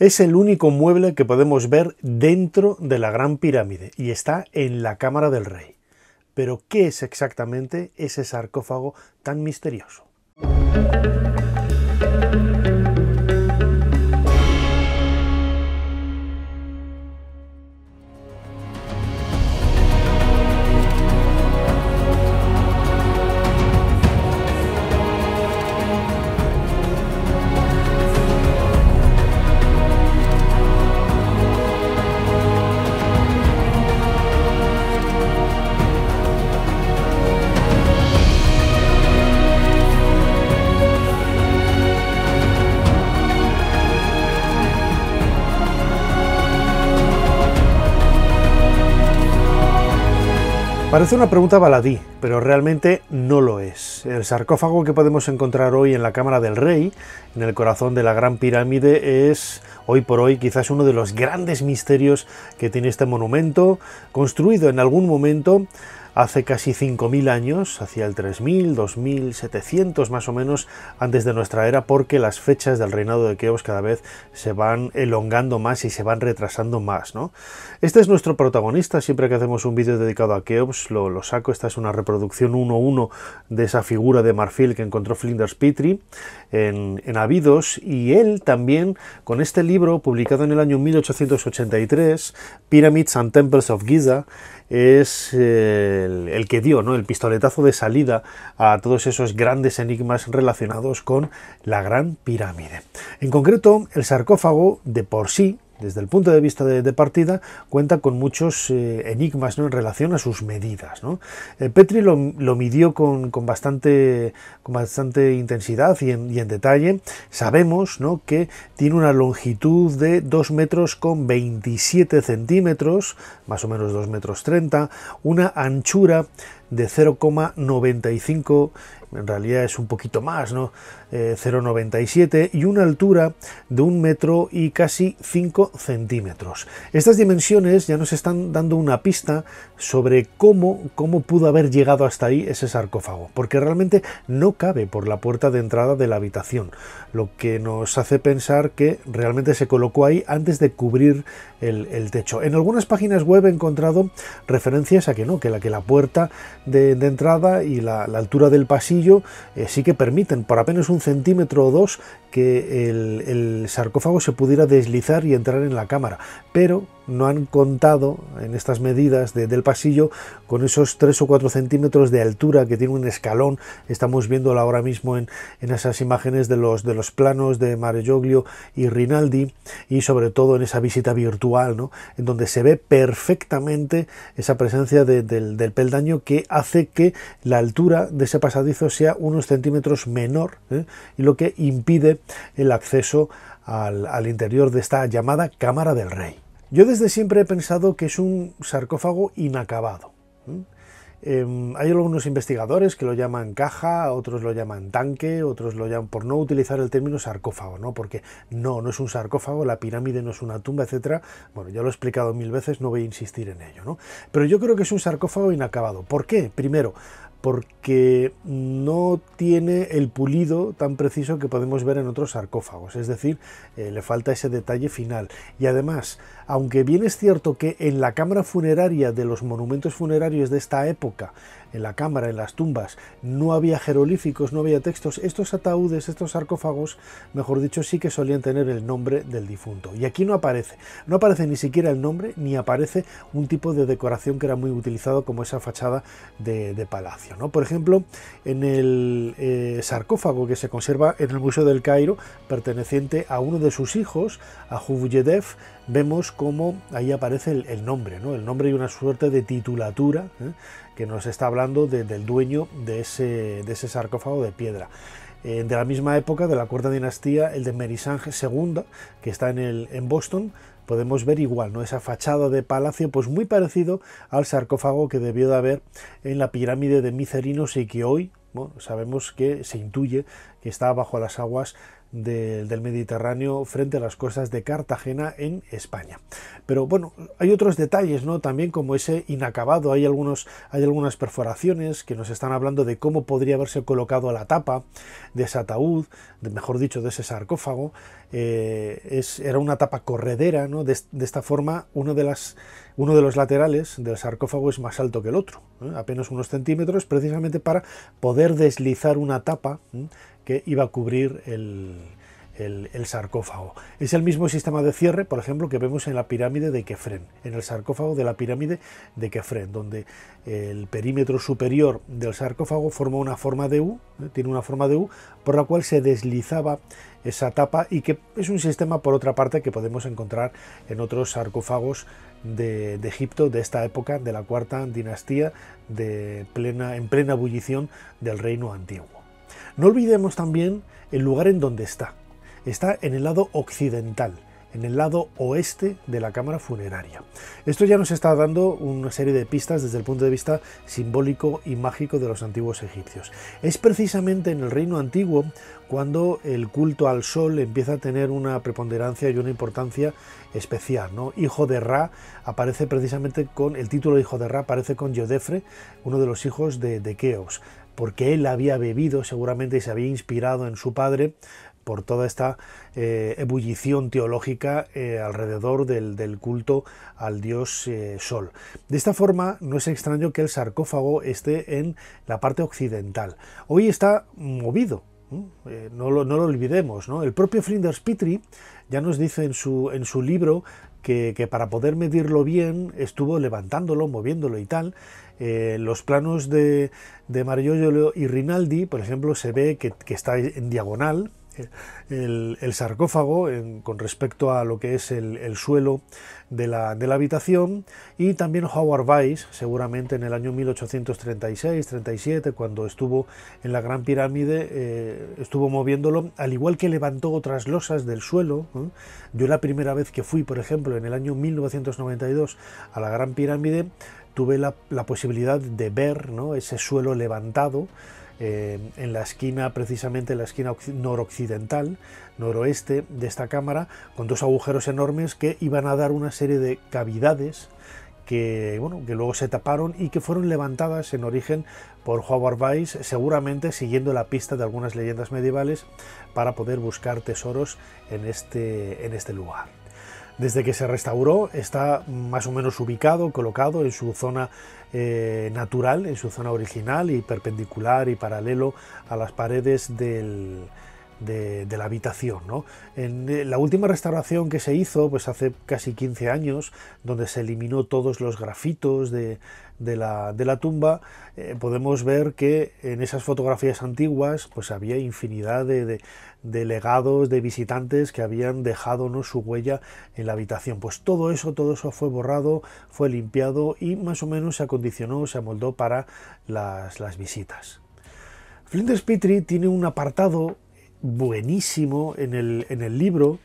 Es el único mueble que podemos ver dentro de la Gran Pirámide y está en la Cámara del Rey. Pero, ¿qué es exactamente ese sarcófago tan misterioso? Parece una pregunta baladí, pero realmente no lo es. El sarcófago que podemos encontrar hoy en la Cámara del Rey, en el corazón de la Gran Pirámide, es hoy por hoy quizás uno de los grandes misterios que tiene este monumento, construido en algún momento hace casi 5.000 años, hacia el 3.000, 2.700 más o menos antes de nuestra era, porque las fechas del reinado de Keops cada vez se van elongando más y se van retrasando más. ¿no? Este es nuestro protagonista, siempre que hacemos un vídeo dedicado a Keops lo, saco, esta es una reproducción 1-1 de esa figura de marfil que encontró Flinders Petrie en, en Abidos, y él también con este libro publicado en el año 1883, Pyramids and Temples of Giza, es el, que dio ¿no? el pistoletazo de salida a todos esos grandes enigmas relacionados con la Gran Pirámide. En concreto, el sarcófago de por sí desde el punto de vista de, partida, cuenta con muchos eh, enigmas en relación a sus medidas. Eh, Petri lo, midió con, bastante, bastante intensidad y en, detalle. Sabemos que tiene una longitud de 2 metros con 27 centímetros, más o menos 2 metros 30, una anchura de 0,95, en realidad es un poquito más, ¿no? 0,97 eh, y una altura de un metro y casi 5 centímetros. Estas dimensiones ya nos están dando una pista sobre cómo, cómo pudo haber llegado hasta ahí ese sarcófago, porque realmente no cabe por la puerta de entrada de la habitación, lo que nos hace pensar que realmente se colocó ahí antes de cubrir el, el techo. En algunas páginas web he encontrado referencias a que no, que la, que la puerta de, entrada y la, altura del pasillo eh, sí que permiten por apenas un centímetro o dos que el, el sarcófago se pudiera deslizar y entrar en la cámara. Pero no han contado en estas medidas del pasillo con esos 3 o 4 centímetros de altura que tiene un escalón. Estamos viéndolo ahora mismo en, en esas imágenes de los, de los planos de Maregioglio y Rinaldi y sobre todo en esa visita virtual, en donde se ve perfectamente esa presencia del, peldaño que hace que la altura de ese pasadizo sea unos centímetros menor ¿eh? y lo que impide el acceso al interior de esta llamada Cámara del Rey. Yo desde siempre he pensado que es un sarcófago inacabado. Em, hay algunos investigadores que lo llaman caja, otros lo llaman tanque, otros lo llaman por no utilizar el término sarcófago, ¿no? Porque no, no es un sarcófago, la pirámide no es una tumba, etcétera. Bueno, ya lo he explicado mil veces, no voy a insistir en ello, ¿no? Pero yo creo que es un sarcófago inacabado. ¿Por qué? Primero, porque no tiene el pulido tan preciso que podemos ver en otros sarcófagos, es decir, eh, le falta ese detalle final. Y además, aunque bien es cierto que en la cámara funeraria de los monumentos funerarios de esta época, en la cámara, en las tumbas, no había jeroglíficos, no había textos, estos ataúdes, estos sarcófagos, mejor dicho, sí que solían tener el nombre del difunto. Y aquí no aparece, no aparece ni siquiera el nombre, ni aparece un tipo de decoración que era muy utilizado como esa fachada de, palacio. ¿no? Por ejemplo, en el eh, sarcófago que se conserva en el Museo del Cairo, perteneciente a uno de sus hijos, a Jubuyedev, vemos cómo ahí aparece el, nombre, ¿no? El nombre y una suerte de titulatura ¿eh? que nos está hablando del dueño de ese, sarcófago de piedra eh, de la misma época, de la cuarta dinastía, el de Merisange II, que está en, el, Boston, podemos ver igual, ¿no? Esa fachada de palacio, pues muy parecido al sarcófago que debió de haber en la pirámide de Micerinos y que hoy sabemos que se intuye que está bajo las aguas del Mediterráneo frente a las costas de Cartagena en España. Pero bueno, hay otros detalles, ¿no? También como ese inacabado, hay, algunos, hay algunas perforaciones que nos están hablando de cómo podría haberse colocado la tapa de ese ataúd, mejor dicho, de ese sarcófago. Eh, era una tapa corredera, ¿no? De, esta forma, uno de, las, uno de los laterales del sarcófago es más alto que el otro, ¿eh? apenas unos centímetros, precisamente para poder deslizar una tapa que iba a cubrir el, sarcófago. Es el mismo sistema de cierre, por ejemplo, que vemos en la pirámide de Kefren, en el sarcófago de la pirámide de Kefren, donde el perímetro superior del sarcófago forma una forma de U, eh, tiene una forma de U, por la cual se deslizaba esa tapa y que es un sistema, por otra parte, que podemos encontrar en otros sarcófagos de, Egipto de esta época, de la cuarta dinastía, de plena, en plena ebullición del reino antiguo. No olvidemos también el lugar en donde está. Está en el lado occidental, en el lado oeste de la cámara funeraria. Esto ya nos está dando una serie de pistas desde el punto de vista simbólico y mágico de los antiguos egipcios. Es precisamente en el reino antiguo cuando el culto al sol empieza a tener una preponderancia y una importancia especial. Hijo de Ra aparece precisamente con, el título de Hijo de Ra aparece con jodefre uno de los hijos de, de Keos porque él había bebido seguramente y se había inspirado en su padre por toda esta eh, ebullición teológica eh, alrededor del, culto al dios eh, Sol. De esta forma, no es extraño que el sarcófago esté en la parte occidental. Hoy está movido, no, lo, olvidemos. El propio Flinders Petrie ya nos dice en su, en su libro que, para poder medirlo bien estuvo levantándolo, moviéndolo y tal. los planos de, de y Rinaldi, por ejemplo, se ve que está en diagonal, el, sarcófago con respecto a lo que es el, suelo de la, habitación y también Howard Weiss, seguramente en el año 1836-37, cuando estuvo en la Gran Pirámide, eh, estuvo moviéndolo, al igual que levantó otras losas del suelo. Yo la primera vez que fui, por ejemplo, en el año 1992 a la Gran Pirámide, tuve la, la posibilidad de ver ¿no? ese suelo levantado eh, en la esquina, precisamente en la esquina noroccidental, noroeste de esta cámara, con dos agujeros enormes que iban a dar una serie de cavidades que, bueno, que luego se taparon y que fueron levantadas en origen por Howard Weiss, seguramente siguiendo la pista de algunas leyendas medievales para poder buscar tesoros en este, en este lugar desde que se restauró está más o menos ubicado, colocado en su zona eh, natural, en su zona original y perpendicular y paralelo a las paredes del, de, la habitación. En eh, la última restauración que se hizo, pues hace casi 15 años, donde se eliminó todos los grafitos de, la, de la, tumba, eh, podemos ver que en esas fotografías antiguas pues había infinidad de, legados, de visitantes que habían dejado su huella en la habitación. Pues todo eso, todo eso fue borrado, fue limpiado y más o menos se acondicionó, se amoldó para las, las visitas. Flinders Petrie tiene un apartado buenísimo en el, libro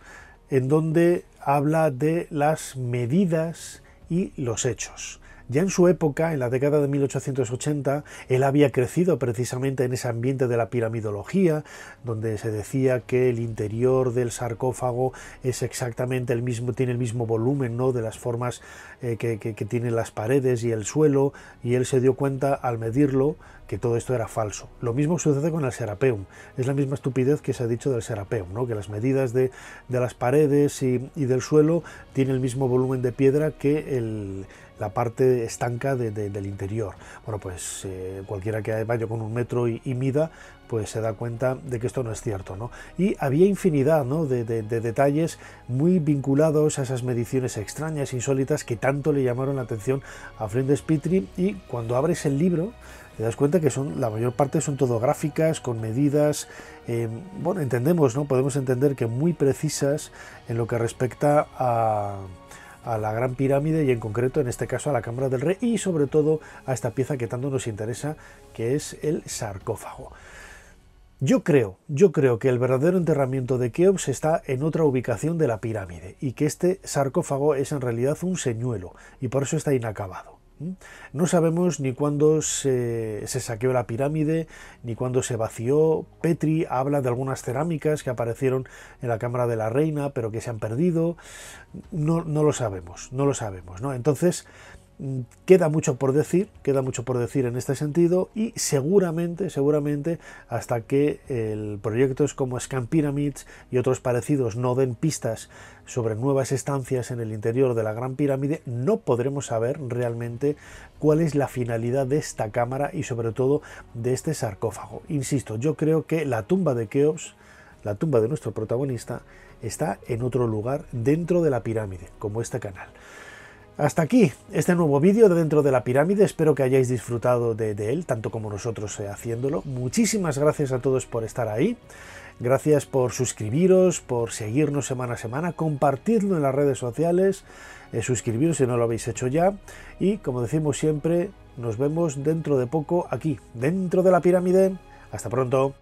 en donde habla de las medidas y los hechos. Ya en su época, en la década de 1880, él había crecido precisamente en ese ambiente de la piramidología, donde se decía que el interior del sarcófago es exactamente el mismo, tiene el mismo volumen ¿no? de las formas eh, que, que tienen las paredes y el suelo, y él se dio cuenta al medirlo que todo esto era falso. Lo mismo sucede con el Serapeum. Es la misma estupidez que se ha dicho del Serapeum, ¿no? que las medidas de, de las paredes y, del suelo tienen el mismo volumen de piedra que el, la parte estanca del interior. Bueno, pues eh, cualquiera que vaya con un metro y mida pues se da cuenta de que esto no es cierto. Y había infinidad de, detalles muy vinculados a esas mediciones extrañas, insólitas, que tanto le llamaron la atención a Flinders Petrie y cuando abres el libro te das cuenta que son la mayor parte son todo gráficas con medidas eh, bueno entendemos no podemos entender que muy precisas en lo que respecta a la Gran Pirámide y en concreto en este caso a la Cámara del Rey y sobre todo a esta pieza que tanto nos interesa que es el sarcófago. Yo creo, yo creo que el verdadero enterramiento de Keops está en otra ubicación de la pirámide y que este sarcófago es en realidad un señuelo y por eso está inacabado. No sabemos ni cuándo se, saqueó la pirámide, ni cuándo se vació. Petri habla de algunas cerámicas que aparecieron en la Cámara de la Reina, pero que se han perdido. No, no lo sabemos, no lo sabemos. ¿no? Entonces, Queda mucho por decir, queda mucho por decir en este sentido y seguramente, seguramente hasta que el proyectos como Scan Pyramids y otros parecidos no den pistas sobre nuevas estancias en el interior de la Gran Pirámide, no podremos saber realmente cuál es la finalidad de esta cámara y sobre todo de este sarcófago. Insisto, yo creo que la tumba de Keops, la tumba de nuestro protagonista, está en otro lugar dentro de la pirámide, como este canal. Hasta aquí este nuevo vídeo de dentro de la pirámide, espero que hayáis disfrutado de, él, tanto como nosotros eh, haciéndolo. Muchísimas gracias a todos por estar ahí, gracias por suscribiros, por seguirnos semana a semana, compartirlo en las redes sociales, eh, suscribiros si no lo habéis hecho ya y como decimos siempre, nos vemos dentro de poco aquí, dentro de la pirámide. Hasta pronto.